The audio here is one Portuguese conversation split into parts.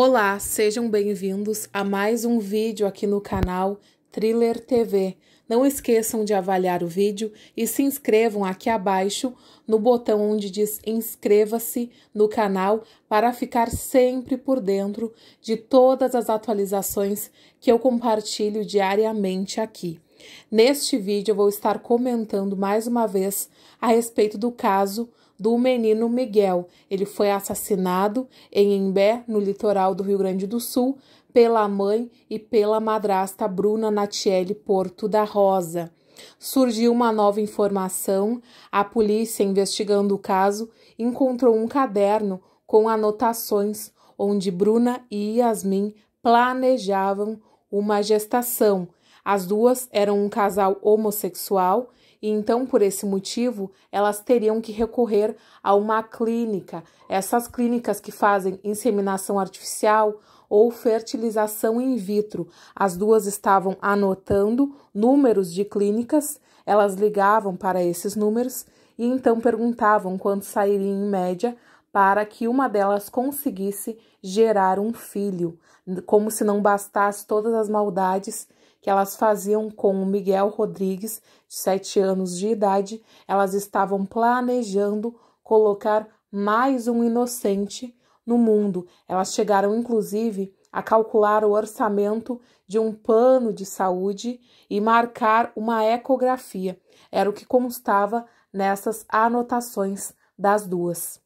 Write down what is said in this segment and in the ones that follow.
Olá, sejam bem-vindos a mais um vídeo aqui no canal Thriller TV. Não esqueçam de avaliar o vídeo e se inscrevam aqui abaixo no botão onde diz inscreva-se no canal para ficar sempre por dentro de todas as atualizações que eu compartilho diariamente aqui. Neste vídeo eu vou estar comentando mais uma vez a respeito do caso do menino Miguel. Ele foi assassinado em Embé, no litoral do Rio Grande do Sul, pela mãe e pela madrasta Bruna Natiele Porto da Rosa. Surgiu uma nova informação. A polícia, investigando o caso, encontrou um caderno com anotações onde Bruna e Yasmin planejavam uma gestação. As duas eram um casal homossexual e então, por esse motivo, elas teriam que recorrer a uma clínica, essas clínicas que fazem inseminação artificial ou fertilização in vitro. As duas estavam anotando números de clínicas, elas ligavam para esses números e então perguntavam quanto sairia em média para que uma delas conseguisse gerar um filho, como se não bastasse todas as maldades que elas faziam com o Miguel Rodrigues, de 7 anos de idade, elas estavam planejando colocar mais um inocente no mundo. Elas chegaram, inclusive, a calcular o orçamento de um plano de saúde e marcar uma ecografia. Era o que constava nessas anotações das duas.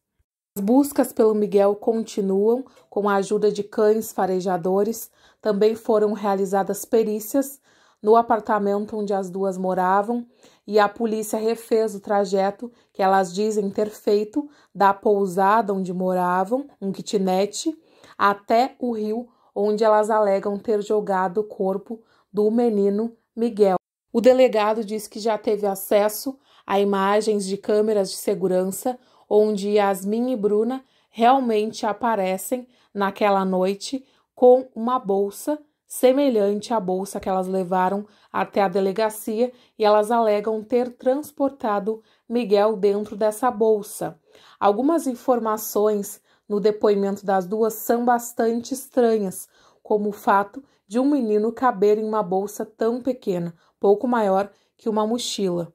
As buscas pelo Miguel continuam com a ajuda de cães farejadores. Também foram realizadas perícias no apartamento onde as duas moravam e a polícia refez o trajeto que elas dizem ter feito da pousada onde moravam, um kitnet, até o rio onde elas alegam ter jogado o corpo do menino Miguel. O delegado diz que já teve acesso a imagens de câmeras de segurança onde Yasmin e Bruna realmente aparecem naquela noite com uma bolsa semelhante à bolsa que elas levaram até a delegacia e elas alegam ter transportado Miguel dentro dessa bolsa. Algumas informações no depoimento das duas são bastante estranhas, como o fato de um menino caber em uma bolsa tão pequena, pouco maior que uma mochila.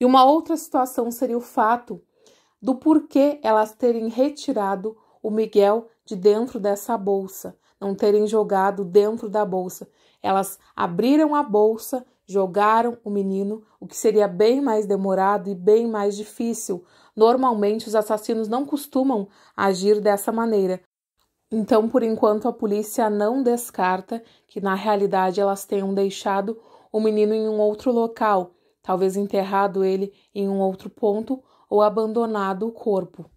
E uma outra situação seria o fato do porquê elas terem retirado o Miguel de dentro dessa bolsa, não terem jogado dentro da bolsa. Elas abriram a bolsa, jogaram o menino, o que seria bem mais demorado e bem mais difícil. Normalmente os assassinos não costumam agir dessa maneira. Então, por enquanto, a polícia não descarta que na realidade elas tenham deixado o menino em um outro local, talvez enterrado ele em um outro ponto ou abandonado o corpo.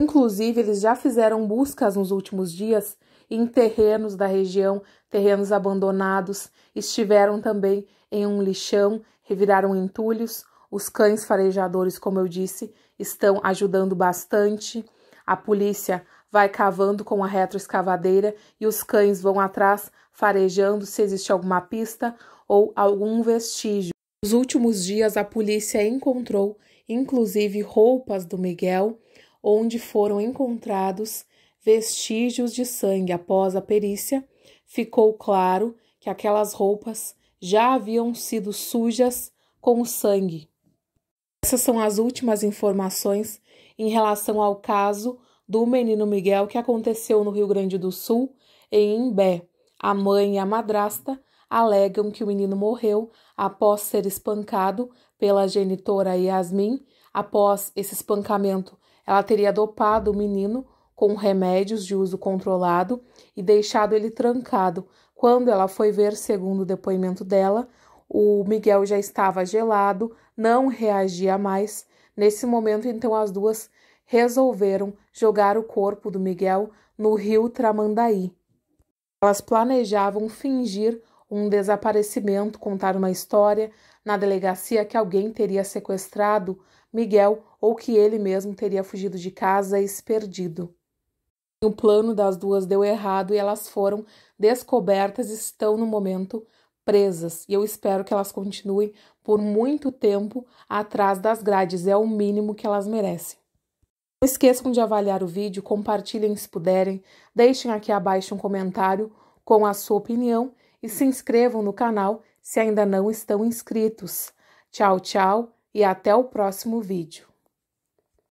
Inclusive, eles já fizeram buscas nos últimos dias em terrenos da região, terrenos abandonados, estiveram também em um lixão, reviraram entulhos. Os cães farejadores, como eu disse, estão ajudando bastante. A polícia vai cavando com a retroescavadeira e os cães vão atrás farejando se existe alguma pista ou algum vestígio. Nos últimos dias, a polícia encontrou inclusive roupas do Miguel, onde foram encontrados vestígios de sangue após a perícia, ficou claro que aquelas roupas já haviam sido sujas com sangue. Essas são as últimas informações em relação ao caso do menino Miguel que aconteceu no Rio Grande do Sul, em Imbé. A mãe e a madrasta alegam que o menino morreu após ser espancado pela genitora Yasmin. Após esse espancamento, ela teria dopado o menino com remédios de uso controlado e deixado ele trancado. Quando ela foi ver, segundo o depoimento dela, o Miguel já estava gelado, não reagia mais. Nesse momento, então, as duas resolveram jogar o corpo do Miguel no rio Tramandaí. Elas planejavam fingir um desaparecimento, contar uma história na delegacia que alguém teria sequestrado Miguel ou que ele mesmo teria fugido de casa e se perdido. O plano das duas deu errado e elas foram descobertas e estão no momento presas. E eu espero que elas continuem por muito tempo atrás das grades, é o mínimo que elas merecem. Não esqueçam de avaliar o vídeo, compartilhem se puderem, deixem aqui abaixo um comentário com a sua opinião e se inscrevam no canal se ainda não estão inscritos. Tchau, tchau e até o próximo vídeo.